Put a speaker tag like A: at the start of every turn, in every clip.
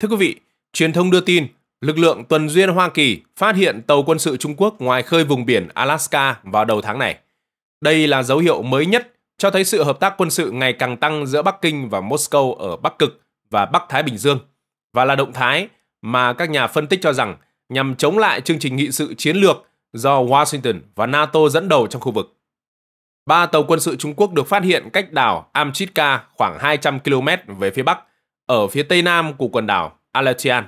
A: Thưa quý vị, truyền thông đưa tin, lực lượng tuần duyên Hoa Kỳ phát hiện tàu quân sự Trung Quốc ngoài khơi vùng biển Alaska vào đầu tháng này. Đây là dấu hiệu mới nhất cho thấy sự hợp tác quân sự ngày càng tăng giữa Bắc Kinh và Moscow ở Bắc Cực và Bắc Thái Bình Dương, và là động thái mà các nhà phân tích cho rằng nhằm chống lại chương trình nghị sự chiến lược do Washington và NATO dẫn đầu trong khu vực. Ba tàu quân sự Trung Quốc được phát hiện cách đảo Amchitka khoảng 200 km về phía bắc ở phía tây nam của quần đảo Aleutian.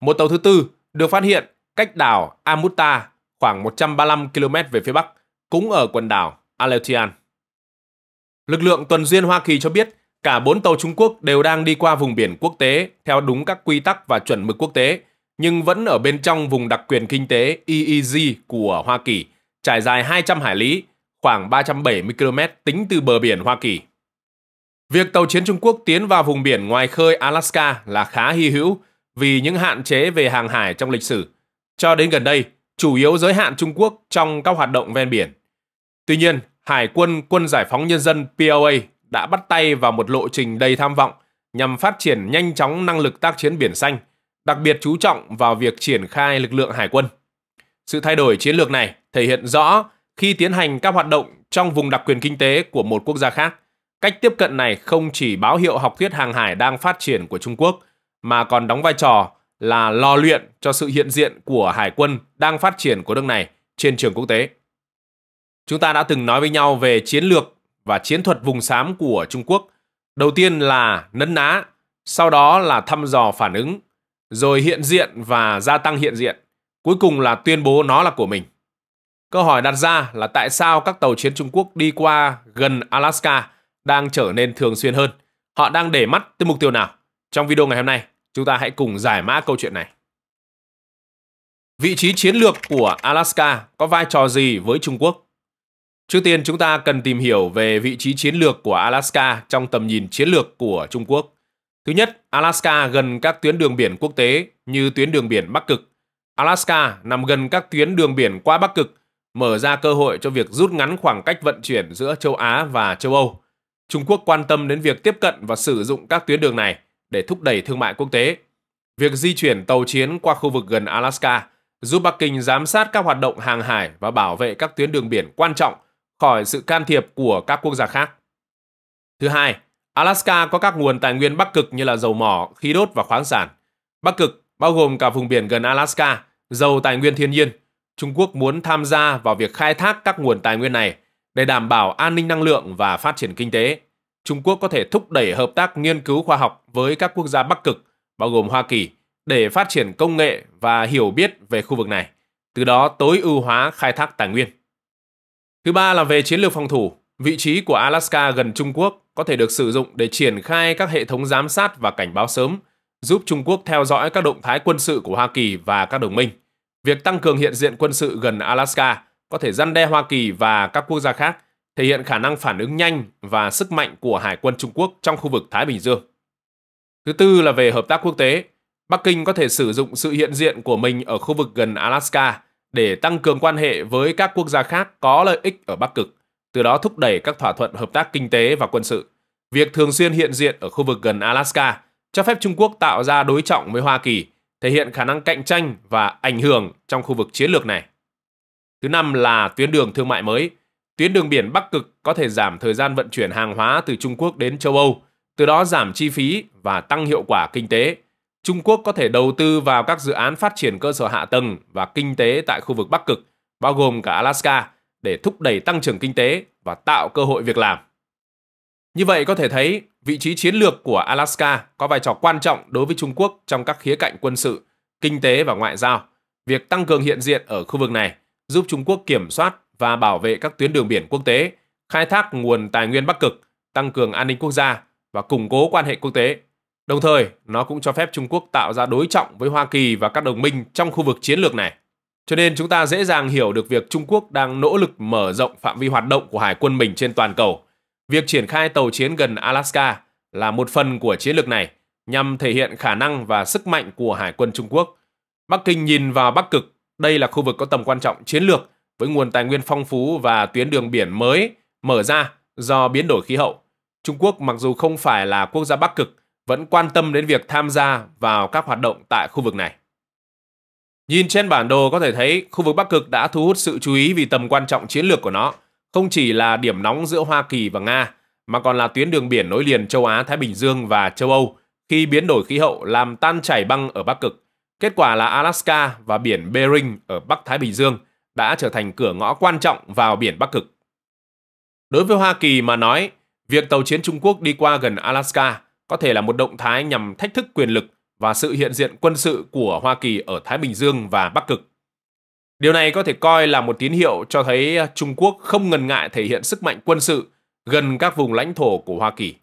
A: Một tàu thứ tư được phát hiện cách đảo Amuta khoảng 135 km về phía bắc, cũng ở quần đảo Aleutian. Lực lượng tuần duyên Hoa Kỳ cho biết cả bốn tàu Trung Quốc đều đang đi qua vùng biển quốc tế theo đúng các quy tắc và chuẩn mực quốc tế, nhưng vẫn ở bên trong vùng đặc quyền kinh tế EEZ của Hoa Kỳ, trải dài 200 hải lý, khoảng 370 km tính từ bờ biển Hoa Kỳ. Việc tàu chiến Trung Quốc tiến vào vùng biển ngoài khơi Alaska là khá hy hữu vì những hạn chế về hàng hải trong lịch sử. Cho đến gần đây, chủ yếu giới hạn Trung Quốc trong các hoạt động ven biển. Tuy nhiên, Hải quân Quân Giải phóng Nhân dân POA đã bắt tay vào một lộ trình đầy tham vọng nhằm phát triển nhanh chóng năng lực tác chiến biển xanh, đặc biệt chú trọng vào việc triển khai lực lượng hải quân. Sự thay đổi chiến lược này thể hiện rõ khi tiến hành các hoạt động trong vùng đặc quyền kinh tế của một quốc gia khác – Cách tiếp cận này không chỉ báo hiệu học thuyết hàng hải đang phát triển của Trung Quốc, mà còn đóng vai trò là lo luyện cho sự hiện diện của hải quân đang phát triển của nước này trên trường quốc tế. Chúng ta đã từng nói với nhau về chiến lược và chiến thuật vùng xám của Trung Quốc. Đầu tiên là nấn ná, sau đó là thăm dò phản ứng, rồi hiện diện và gia tăng hiện diện. Cuối cùng là tuyên bố nó là của mình. Câu hỏi đặt ra là tại sao các tàu chiến Trung Quốc đi qua gần Alaska đang trở nên thường xuyên hơn. Họ đang để mắt tới mục tiêu nào? Trong video ngày hôm nay, chúng ta hãy cùng giải mã câu chuyện này. Vị trí chiến lược của Alaska có vai trò gì với Trung Quốc? Trước tiên chúng ta cần tìm hiểu về vị trí chiến lược của Alaska trong tầm nhìn chiến lược của Trung Quốc. Thứ nhất, Alaska gần các tuyến đường biển quốc tế như tuyến đường biển Bắc Cực. Alaska nằm gần các tuyến đường biển qua Bắc Cực, mở ra cơ hội cho việc rút ngắn khoảng cách vận chuyển giữa châu Á và châu Âu. Trung Quốc quan tâm đến việc tiếp cận và sử dụng các tuyến đường này để thúc đẩy thương mại quốc tế. Việc di chuyển tàu chiến qua khu vực gần Alaska giúp Bắc Kinh giám sát các hoạt động hàng hải và bảo vệ các tuyến đường biển quan trọng khỏi sự can thiệp của các quốc gia khác. Thứ hai, Alaska có các nguồn tài nguyên Bắc Cực như là dầu mỏ, khí đốt và khoáng sản. Bắc Cực bao gồm cả vùng biển gần Alaska, dầu tài nguyên thiên nhiên. Trung Quốc muốn tham gia vào việc khai thác các nguồn tài nguyên này để đảm bảo an ninh năng lượng và phát triển kinh tế. Trung Quốc có thể thúc đẩy hợp tác nghiên cứu khoa học với các quốc gia Bắc Cực, bao gồm Hoa Kỳ, để phát triển công nghệ và hiểu biết về khu vực này, từ đó tối ưu hóa khai thác tài nguyên. Thứ ba là về chiến lược phòng thủ, vị trí của Alaska gần Trung Quốc có thể được sử dụng để triển khai các hệ thống giám sát và cảnh báo sớm, giúp Trung Quốc theo dõi các động thái quân sự của Hoa Kỳ và các đồng minh. Việc tăng cường hiện diện quân sự gần Alaska có thể răn đe Hoa Kỳ và các quốc gia khác, thể hiện khả năng phản ứng nhanh và sức mạnh của Hải quân Trung Quốc trong khu vực Thái Bình Dương. Thứ tư là về hợp tác quốc tế. Bắc Kinh có thể sử dụng sự hiện diện của mình ở khu vực gần Alaska để tăng cường quan hệ với các quốc gia khác có lợi ích ở Bắc Cực, từ đó thúc đẩy các thỏa thuận hợp tác kinh tế và quân sự. Việc thường xuyên hiện diện ở khu vực gần Alaska cho phép Trung Quốc tạo ra đối trọng với Hoa Kỳ, thể hiện khả năng cạnh tranh và ảnh hưởng trong khu vực chiến lược này. Thứ năm là tuyến đường thương mại mới. Tuyến đường biển Bắc Cực có thể giảm thời gian vận chuyển hàng hóa từ Trung Quốc đến châu Âu, từ đó giảm chi phí và tăng hiệu quả kinh tế. Trung Quốc có thể đầu tư vào các dự án phát triển cơ sở hạ tầng và kinh tế tại khu vực Bắc Cực, bao gồm cả Alaska, để thúc đẩy tăng trưởng kinh tế và tạo cơ hội việc làm. Như vậy có thể thấy, vị trí chiến lược của Alaska có vai trò quan trọng đối với Trung Quốc trong các khía cạnh quân sự, kinh tế và ngoại giao. Việc tăng cường hiện diện ở khu vực này giúp Trung Quốc kiểm soát và bảo vệ các tuyến đường biển quốc tế, khai thác nguồn tài nguyên Bắc Cực, tăng cường an ninh quốc gia và củng cố quan hệ quốc tế. Đồng thời, nó cũng cho phép Trung Quốc tạo ra đối trọng với Hoa Kỳ và các đồng minh trong khu vực chiến lược này. Cho nên chúng ta dễ dàng hiểu được việc Trung Quốc đang nỗ lực mở rộng phạm vi hoạt động của hải quân mình trên toàn cầu. Việc triển khai tàu chiến gần Alaska là một phần của chiến lược này nhằm thể hiện khả năng và sức mạnh của hải quân Trung Quốc. Bắc Kinh nhìn vào Bắc Cực đây là khu vực có tầm quan trọng chiến lược với nguồn tài nguyên phong phú và tuyến đường biển mới mở ra do biến đổi khí hậu. Trung Quốc mặc dù không phải là quốc gia Bắc Cực, vẫn quan tâm đến việc tham gia vào các hoạt động tại khu vực này. Nhìn trên bản đồ có thể thấy khu vực Bắc Cực đã thu hút sự chú ý vì tầm quan trọng chiến lược của nó, không chỉ là điểm nóng giữa Hoa Kỳ và Nga, mà còn là tuyến đường biển nối liền châu Á-Thái Bình Dương và châu Âu khi biến đổi khí hậu làm tan chảy băng ở Bắc Cực, Kết quả là Alaska và biển Bering ở Bắc Thái Bình Dương đã trở thành cửa ngõ quan trọng vào biển Bắc Cực. Đối với Hoa Kỳ mà nói, việc tàu chiến Trung Quốc đi qua gần Alaska có thể là một động thái nhằm thách thức quyền lực và sự hiện diện quân sự của Hoa Kỳ ở Thái Bình Dương và Bắc Cực. Điều này có thể coi là một tín hiệu cho thấy Trung Quốc không ngần ngại thể hiện sức mạnh quân sự gần các vùng lãnh thổ của Hoa Kỳ.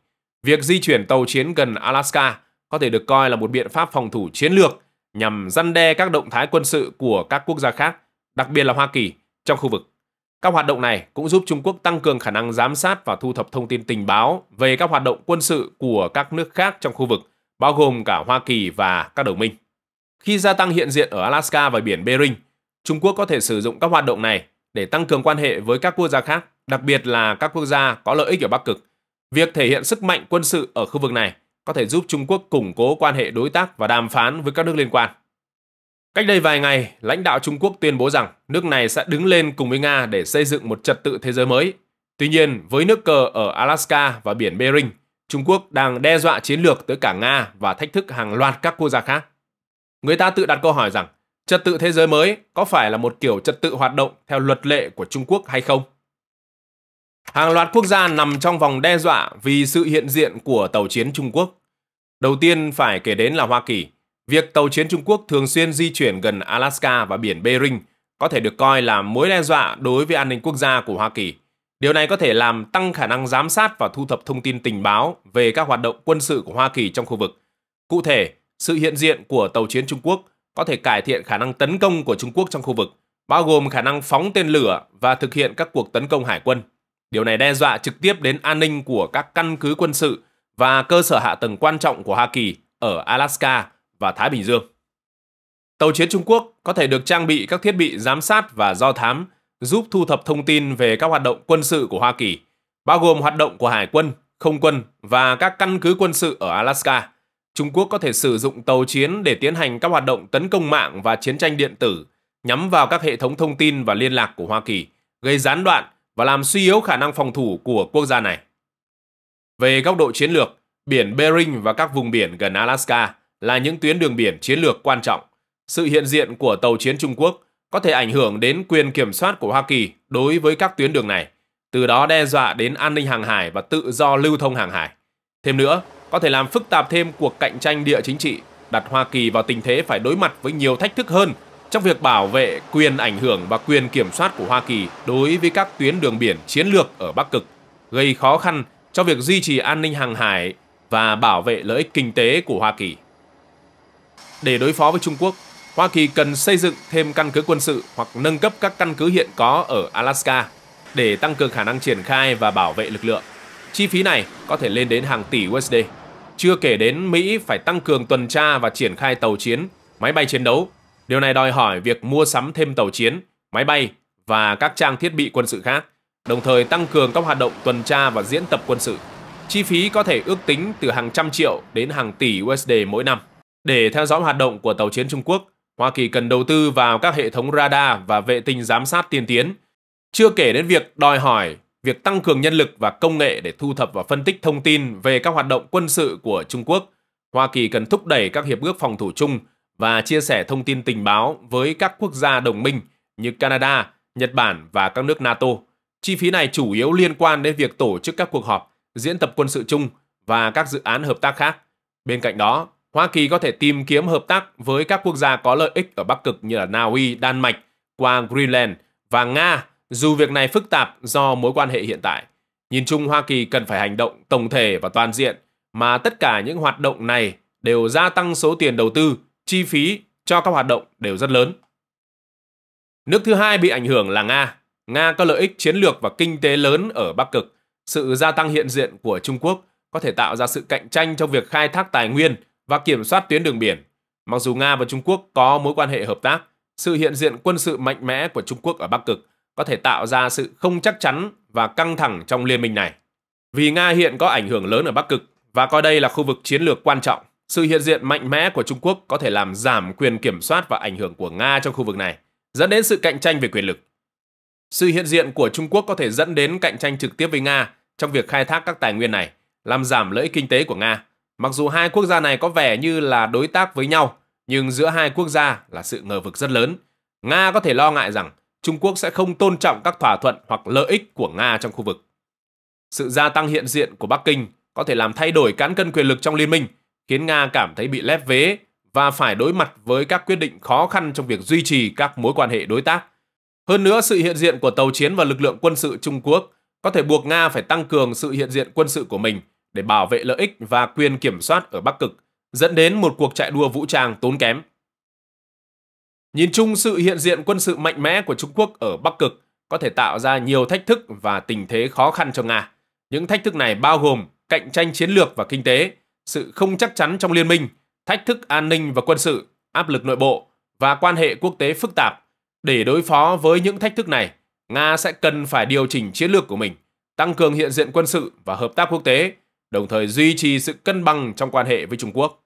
A: Việc di chuyển tàu chiến gần Alaska có thể được coi là một biện pháp phòng thủ chiến lược nhằm răn đe các động thái quân sự của các quốc gia khác, đặc biệt là Hoa Kỳ, trong khu vực. Các hoạt động này cũng giúp Trung Quốc tăng cường khả năng giám sát và thu thập thông tin tình báo về các hoạt động quân sự của các nước khác trong khu vực, bao gồm cả Hoa Kỳ và các đồng minh. Khi gia tăng hiện diện ở Alaska và biển Bering, Trung Quốc có thể sử dụng các hoạt động này để tăng cường quan hệ với các quốc gia khác, đặc biệt là các quốc gia có lợi ích ở Bắc Cực. Việc thể hiện sức mạnh quân sự ở khu vực này có thể giúp Trung Quốc củng cố quan hệ đối tác và đàm phán với các nước liên quan. Cách đây vài ngày, lãnh đạo Trung Quốc tuyên bố rằng nước này sẽ đứng lên cùng với Nga để xây dựng một trật tự thế giới mới. Tuy nhiên, với nước cờ ở Alaska và biển Bering, Trung Quốc đang đe dọa chiến lược tới cả Nga và thách thức hàng loạt các quốc gia khác. Người ta tự đặt câu hỏi rằng, trật tự thế giới mới có phải là một kiểu trật tự hoạt động theo luật lệ của Trung Quốc hay không? Hàng loạt quốc gia nằm trong vòng đe dọa vì sự hiện diện của tàu chiến Trung Quốc. Đầu tiên phải kể đến là Hoa Kỳ. Việc tàu chiến Trung Quốc thường xuyên di chuyển gần Alaska và biển Bering có thể được coi là mối đe dọa đối với an ninh quốc gia của Hoa Kỳ. Điều này có thể làm tăng khả năng giám sát và thu thập thông tin tình báo về các hoạt động quân sự của Hoa Kỳ trong khu vực. Cụ thể, sự hiện diện của tàu chiến Trung Quốc có thể cải thiện khả năng tấn công của Trung Quốc trong khu vực, bao gồm khả năng phóng tên lửa và thực hiện các cuộc tấn công hải quân. Điều này đe dọa trực tiếp đến an ninh của các căn cứ quân sự và cơ sở hạ tầng quan trọng của Hoa Kỳ ở Alaska và Thái Bình Dương. Tàu chiến Trung Quốc có thể được trang bị các thiết bị giám sát và do thám giúp thu thập thông tin về các hoạt động quân sự của Hoa Kỳ, bao gồm hoạt động của hải quân, không quân và các căn cứ quân sự ở Alaska. Trung Quốc có thể sử dụng tàu chiến để tiến hành các hoạt động tấn công mạng và chiến tranh điện tử nhắm vào các hệ thống thông tin và liên lạc của Hoa Kỳ, gây gián đoạn và làm suy yếu khả năng phòng thủ của quốc gia này. Về góc độ chiến lược, biển Bering và các vùng biển gần Alaska là những tuyến đường biển chiến lược quan trọng. Sự hiện diện của tàu chiến Trung Quốc có thể ảnh hưởng đến quyền kiểm soát của Hoa Kỳ đối với các tuyến đường này, từ đó đe dọa đến an ninh hàng hải và tự do lưu thông hàng hải. Thêm nữa, có thể làm phức tạp thêm cuộc cạnh tranh địa chính trị, đặt Hoa Kỳ vào tình thế phải đối mặt với nhiều thách thức hơn trong việc bảo vệ quyền ảnh hưởng và quyền kiểm soát của Hoa Kỳ đối với các tuyến đường biển chiến lược ở Bắc Cực, gây khó khăn cho việc duy trì an ninh hàng hải và bảo vệ lợi ích kinh tế của Hoa Kỳ. Để đối phó với Trung Quốc, Hoa Kỳ cần xây dựng thêm căn cứ quân sự hoặc nâng cấp các căn cứ hiện có ở Alaska để tăng cường khả năng triển khai và bảo vệ lực lượng. Chi phí này có thể lên đến hàng tỷ USD. Chưa kể đến Mỹ phải tăng cường tuần tra và triển khai tàu chiến, máy bay chiến đấu Điều này đòi hỏi việc mua sắm thêm tàu chiến, máy bay và các trang thiết bị quân sự khác, đồng thời tăng cường các hoạt động tuần tra và diễn tập quân sự. Chi phí có thể ước tính từ hàng trăm triệu đến hàng tỷ USD mỗi năm. Để theo dõi hoạt động của tàu chiến Trung Quốc, Hoa Kỳ cần đầu tư vào các hệ thống radar và vệ tinh giám sát tiên tiến. Chưa kể đến việc đòi hỏi việc tăng cường nhân lực và công nghệ để thu thập và phân tích thông tin về các hoạt động quân sự của Trung Quốc. Hoa Kỳ cần thúc đẩy các hiệp ước phòng thủ chung và chia sẻ thông tin tình báo với các quốc gia đồng minh như Canada, Nhật Bản và các nước NATO. Chi phí này chủ yếu liên quan đến việc tổ chức các cuộc họp, diễn tập quân sự chung và các dự án hợp tác khác. Bên cạnh đó, Hoa Kỳ có thể tìm kiếm hợp tác với các quốc gia có lợi ích ở Bắc Cực như là Na Uy, Đan Mạch, qua Greenland và Nga, dù việc này phức tạp do mối quan hệ hiện tại. Nhìn chung Hoa Kỳ cần phải hành động tổng thể và toàn diện, mà tất cả những hoạt động này đều gia tăng số tiền đầu tư chi phí cho các hoạt động đều rất lớn. Nước thứ hai bị ảnh hưởng là Nga. Nga có lợi ích chiến lược và kinh tế lớn ở Bắc Cực. Sự gia tăng hiện diện của Trung Quốc có thể tạo ra sự cạnh tranh trong việc khai thác tài nguyên và kiểm soát tuyến đường biển. Mặc dù Nga và Trung Quốc có mối quan hệ hợp tác, sự hiện diện quân sự mạnh mẽ của Trung Quốc ở Bắc Cực có thể tạo ra sự không chắc chắn và căng thẳng trong liên minh này. Vì Nga hiện có ảnh hưởng lớn ở Bắc Cực và coi đây là khu vực chiến lược quan trọng, sự hiện diện mạnh mẽ của Trung Quốc có thể làm giảm quyền kiểm soát và ảnh hưởng của Nga trong khu vực này, dẫn đến sự cạnh tranh về quyền lực. Sự hiện diện của Trung Quốc có thể dẫn đến cạnh tranh trực tiếp với Nga trong việc khai thác các tài nguyên này, làm giảm lợi ích kinh tế của Nga. Mặc dù hai quốc gia này có vẻ như là đối tác với nhau, nhưng giữa hai quốc gia là sự ngờ vực rất lớn. Nga có thể lo ngại rằng Trung Quốc sẽ không tôn trọng các thỏa thuận hoặc lợi ích của Nga trong khu vực. Sự gia tăng hiện diện của Bắc Kinh có thể làm thay đổi cán cân quyền lực trong liên minh – khiến Nga cảm thấy bị lép vế và phải đối mặt với các quyết định khó khăn trong việc duy trì các mối quan hệ đối tác. Hơn nữa, sự hiện diện của tàu chiến và lực lượng quân sự Trung Quốc có thể buộc Nga phải tăng cường sự hiện diện quân sự của mình để bảo vệ lợi ích và quyền kiểm soát ở Bắc Cực, dẫn đến một cuộc chạy đua vũ trang tốn kém. Nhìn chung, sự hiện diện quân sự mạnh mẽ của Trung Quốc ở Bắc Cực có thể tạo ra nhiều thách thức và tình thế khó khăn cho Nga. Những thách thức này bao gồm cạnh tranh chiến lược và kinh tế, sự không chắc chắn trong liên minh, thách thức an ninh và quân sự, áp lực nội bộ và quan hệ quốc tế phức tạp. Để đối phó với những thách thức này, Nga sẽ cần phải điều chỉnh chiến lược của mình, tăng cường hiện diện quân sự và hợp tác quốc tế, đồng thời duy trì sự cân bằng trong quan hệ với Trung Quốc.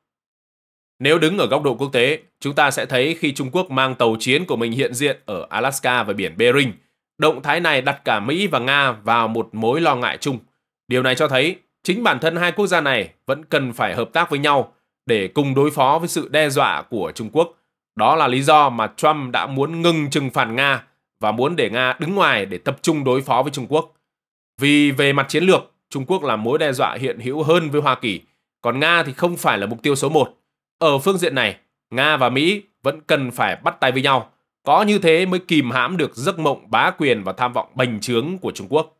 A: Nếu đứng ở góc độ quốc tế, chúng ta sẽ thấy khi Trung Quốc mang tàu chiến của mình hiện diện ở Alaska và biển Bering, động thái này đặt cả Mỹ và Nga vào một mối lo ngại chung. Điều này cho thấy chính bản thân hai quốc gia này vẫn cần phải hợp tác với nhau để cùng đối phó với sự đe dọa của Trung Quốc. Đó là lý do mà Trump đã muốn ngừng trừng phạt Nga và muốn để Nga đứng ngoài để tập trung đối phó với Trung Quốc. Vì về mặt chiến lược, Trung Quốc là mối đe dọa hiện hữu hơn với Hoa Kỳ, còn Nga thì không phải là mục tiêu số một Ở phương diện này, Nga và Mỹ vẫn cần phải bắt tay với nhau. Có như thế mới kìm hãm được giấc mộng bá quyền và tham vọng bành trướng của Trung Quốc.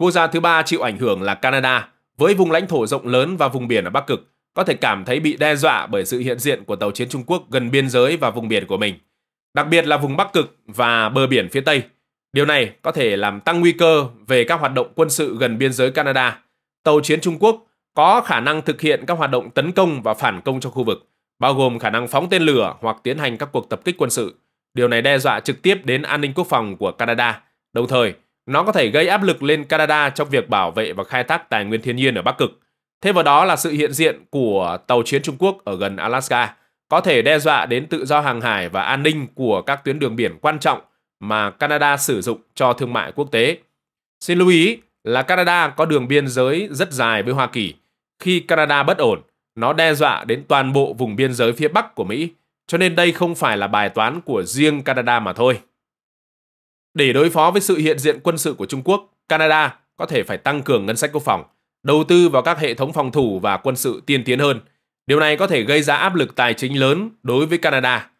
A: Quốc gia thứ ba chịu ảnh hưởng là Canada, với vùng lãnh thổ rộng lớn và vùng biển ở Bắc Cực, có thể cảm thấy bị đe dọa bởi sự hiện diện của tàu chiến Trung Quốc gần biên giới và vùng biển của mình, đặc biệt là vùng Bắc Cực và bờ biển phía Tây. Điều này có thể làm tăng nguy cơ về các hoạt động quân sự gần biên giới Canada. Tàu chiến Trung Quốc có khả năng thực hiện các hoạt động tấn công và phản công trong khu vực, bao gồm khả năng phóng tên lửa hoặc tiến hành các cuộc tập kích quân sự. Điều này đe dọa trực tiếp đến an ninh quốc phòng của Canada, đồng thời nó có thể gây áp lực lên Canada trong việc bảo vệ và khai thác tài nguyên thiên nhiên ở Bắc Cực. Thêm vào đó là sự hiện diện của tàu chiến Trung Quốc ở gần Alaska có thể đe dọa đến tự do hàng hải và an ninh của các tuyến đường biển quan trọng mà Canada sử dụng cho thương mại quốc tế. Xin lưu ý là Canada có đường biên giới rất dài với Hoa Kỳ. Khi Canada bất ổn, nó đe dọa đến toàn bộ vùng biên giới phía Bắc của Mỹ, cho nên đây không phải là bài toán của riêng Canada mà thôi. Để đối phó với sự hiện diện quân sự của Trung Quốc, Canada có thể phải tăng cường ngân sách quốc phòng, đầu tư vào các hệ thống phòng thủ và quân sự tiên tiến hơn. Điều này có thể gây ra áp lực tài chính lớn đối với Canada.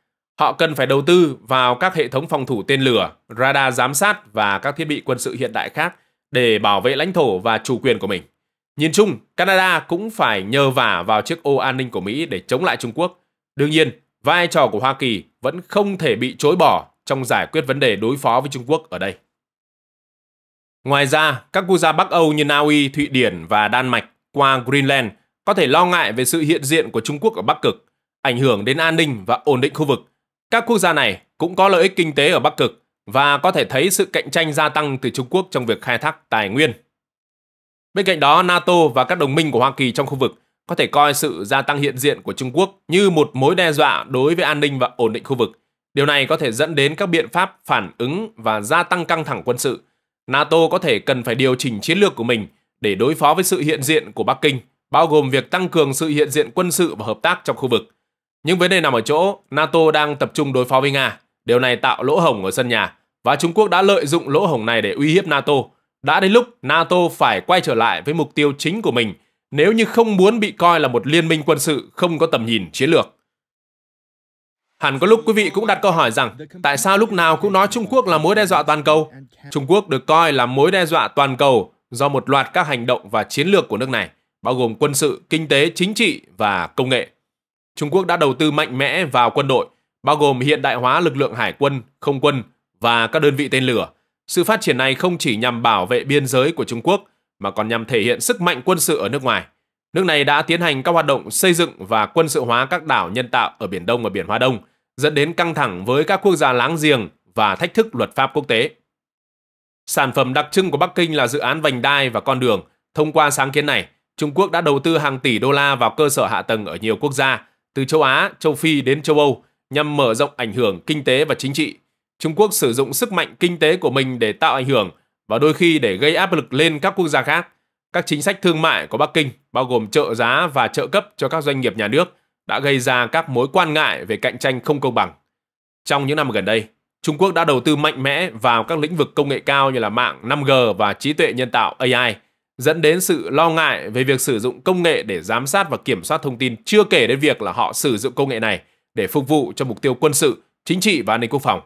A: Họ cần phải đầu tư vào các hệ thống phòng thủ tên lửa, radar giám sát và các thiết bị quân sự hiện đại khác để bảo vệ lãnh thổ và chủ quyền của mình. Nhìn chung, Canada cũng phải nhờ vả vào chiếc ô an ninh của Mỹ để chống lại Trung Quốc. Đương nhiên, vai trò của Hoa Kỳ vẫn không thể bị chối bỏ trong giải quyết vấn đề đối phó với Trung Quốc ở đây. Ngoài ra, các quốc gia Bắc Âu như Na Uy, Thụy Điển và Đan Mạch qua Greenland có thể lo ngại về sự hiện diện của Trung Quốc ở Bắc Cực, ảnh hưởng đến an ninh và ổn định khu vực. Các quốc gia này cũng có lợi ích kinh tế ở Bắc Cực và có thể thấy sự cạnh tranh gia tăng từ Trung Quốc trong việc khai thác tài nguyên. Bên cạnh đó, NATO và các đồng minh của Hoa Kỳ trong khu vực có thể coi sự gia tăng hiện diện của Trung Quốc như một mối đe dọa đối với an ninh và ổn định khu vực, Điều này có thể dẫn đến các biện pháp phản ứng và gia tăng căng thẳng quân sự. NATO có thể cần phải điều chỉnh chiến lược của mình để đối phó với sự hiện diện của Bắc Kinh, bao gồm việc tăng cường sự hiện diện quân sự và hợp tác trong khu vực. Nhưng vấn đề nằm ở chỗ NATO đang tập trung đối phó với Nga. Điều này tạo lỗ hổng ở sân nhà và Trung Quốc đã lợi dụng lỗ hổng này để uy hiếp NATO. Đã đến lúc NATO phải quay trở lại với mục tiêu chính của mình nếu như không muốn bị coi là một liên minh quân sự không có tầm nhìn chiến lược. Hẳn có lúc quý vị cũng đặt câu hỏi rằng tại sao lúc nào cũng nói Trung Quốc là mối đe dọa toàn cầu? Trung Quốc được coi là mối đe dọa toàn cầu do một loạt các hành động và chiến lược của nước này, bao gồm quân sự, kinh tế, chính trị và công nghệ. Trung Quốc đã đầu tư mạnh mẽ vào quân đội, bao gồm hiện đại hóa lực lượng hải quân, không quân và các đơn vị tên lửa. Sự phát triển này không chỉ nhằm bảo vệ biên giới của Trung Quốc mà còn nhằm thể hiện sức mạnh quân sự ở nước ngoài – Nước này đã tiến hành các hoạt động xây dựng và quân sự hóa các đảo nhân tạo ở Biển Đông và Biển Hoa Đông, dẫn đến căng thẳng với các quốc gia láng giềng và thách thức luật pháp quốc tế. Sản phẩm đặc trưng của Bắc Kinh là dự án vành đai và con đường. Thông qua sáng kiến này, Trung Quốc đã đầu tư hàng tỷ đô la vào cơ sở hạ tầng ở nhiều quốc gia, từ châu Á, châu Phi đến châu Âu, nhằm mở rộng ảnh hưởng kinh tế và chính trị. Trung Quốc sử dụng sức mạnh kinh tế của mình để tạo ảnh hưởng và đôi khi để gây áp lực lên các quốc gia khác – các chính sách thương mại của Bắc Kinh, bao gồm trợ giá và trợ cấp cho các doanh nghiệp nhà nước, đã gây ra các mối quan ngại về cạnh tranh không công bằng. Trong những năm gần đây, Trung Quốc đã đầu tư mạnh mẽ vào các lĩnh vực công nghệ cao như là mạng 5G và trí tuệ nhân tạo AI, dẫn đến sự lo ngại về việc sử dụng công nghệ để giám sát và kiểm soát thông tin, chưa kể đến việc là họ sử dụng công nghệ này để phục vụ cho mục tiêu quân sự, chính trị và an ninh quốc phòng.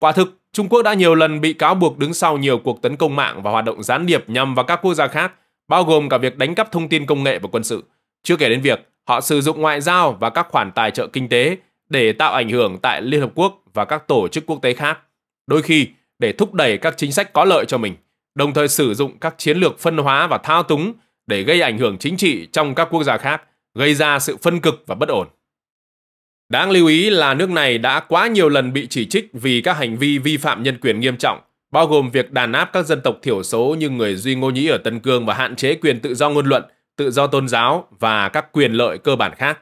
A: Quả thực, Trung Quốc đã nhiều lần bị cáo buộc đứng sau nhiều cuộc tấn công mạng và hoạt động gián điệp nhằm vào các quốc gia khác bao gồm cả việc đánh cắp thông tin công nghệ và quân sự. Chưa kể đến việc họ sử dụng ngoại giao và các khoản tài trợ kinh tế để tạo ảnh hưởng tại Liên Hợp Quốc và các tổ chức quốc tế khác, đôi khi để thúc đẩy các chính sách có lợi cho mình, đồng thời sử dụng các chiến lược phân hóa và thao túng để gây ảnh hưởng chính trị trong các quốc gia khác, gây ra sự phân cực và bất ổn. Đáng lưu ý là nước này đã quá nhiều lần bị chỉ trích vì các hành vi vi phạm nhân quyền nghiêm trọng, bao gồm việc đàn áp các dân tộc thiểu số như người Duy Ngô Nhĩ ở Tân Cương và hạn chế quyền tự do ngôn luận, tự do tôn giáo và các quyền lợi cơ bản khác.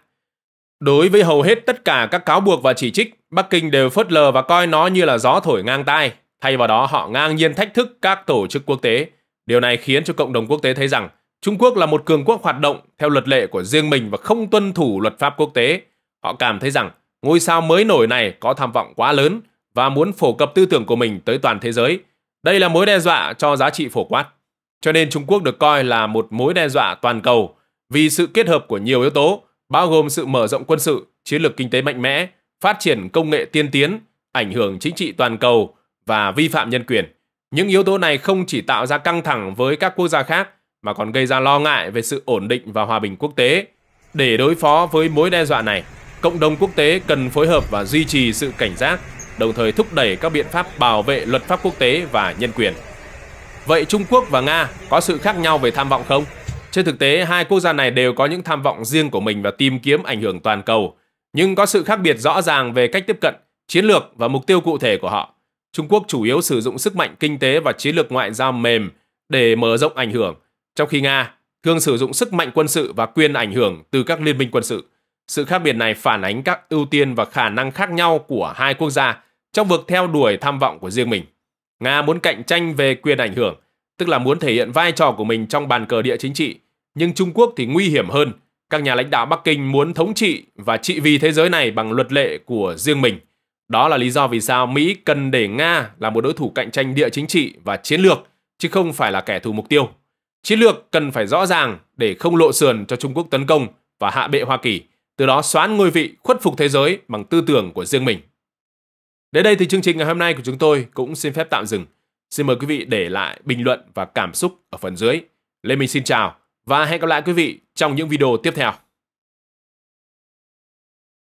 A: Đối với hầu hết tất cả các cáo buộc và chỉ trích, Bắc Kinh đều phớt lờ và coi nó như là gió thổi ngang tai. Thay vào đó, họ ngang nhiên thách thức các tổ chức quốc tế. Điều này khiến cho cộng đồng quốc tế thấy rằng Trung Quốc là một cường quốc hoạt động theo luật lệ của riêng mình và không tuân thủ luật pháp quốc tế. Họ cảm thấy rằng ngôi sao mới nổi này có tham vọng quá lớn và muốn phổ cập tư tưởng của mình tới toàn thế giới. Đây là mối đe dọa cho giá trị phổ quát. Cho nên Trung Quốc được coi là một mối đe dọa toàn cầu vì sự kết hợp của nhiều yếu tố, bao gồm sự mở rộng quân sự, chiến lược kinh tế mạnh mẽ, phát triển công nghệ tiên tiến, ảnh hưởng chính trị toàn cầu và vi phạm nhân quyền. Những yếu tố này không chỉ tạo ra căng thẳng với các quốc gia khác mà còn gây ra lo ngại về sự ổn định và hòa bình quốc tế. Để đối phó với mối đe dọa này, cộng đồng quốc tế cần phối hợp và duy trì sự cảnh giác đồng thời thúc đẩy các biện pháp bảo vệ luật pháp quốc tế và nhân quyền. Vậy Trung Quốc và Nga có sự khác nhau về tham vọng không? Trên thực tế, hai quốc gia này đều có những tham vọng riêng của mình và tìm kiếm ảnh hưởng toàn cầu, nhưng có sự khác biệt rõ ràng về cách tiếp cận, chiến lược và mục tiêu cụ thể của họ. Trung Quốc chủ yếu sử dụng sức mạnh kinh tế và chiến lược ngoại giao mềm để mở rộng ảnh hưởng, trong khi Nga thường sử dụng sức mạnh quân sự và quyền ảnh hưởng từ các liên minh quân sự. Sự khác biệt này phản ánh các ưu tiên và khả năng khác nhau của hai quốc gia trong việc theo đuổi tham vọng của riêng mình. Nga muốn cạnh tranh về quyền ảnh hưởng, tức là muốn thể hiện vai trò của mình trong bàn cờ địa chính trị, nhưng Trung Quốc thì nguy hiểm hơn. Các nhà lãnh đạo Bắc Kinh muốn thống trị và trị vì thế giới này bằng luật lệ của riêng mình. Đó là lý do vì sao Mỹ cần để Nga là một đối thủ cạnh tranh địa chính trị và chiến lược, chứ không phải là kẻ thù mục tiêu. Chiến lược cần phải rõ ràng để không lộ sườn cho Trung Quốc tấn công và hạ bệ Hoa Kỳ, từ đó xoán ngôi vị khuất phục thế giới bằng tư tưởng của riêng mình. Đến đây thì chương trình ngày hôm nay của chúng tôi cũng xin phép tạm dừng. Xin mời quý vị để lại bình luận và cảm xúc ở phần dưới. Lê Minh xin chào và hẹn gặp lại quý vị trong những video tiếp theo.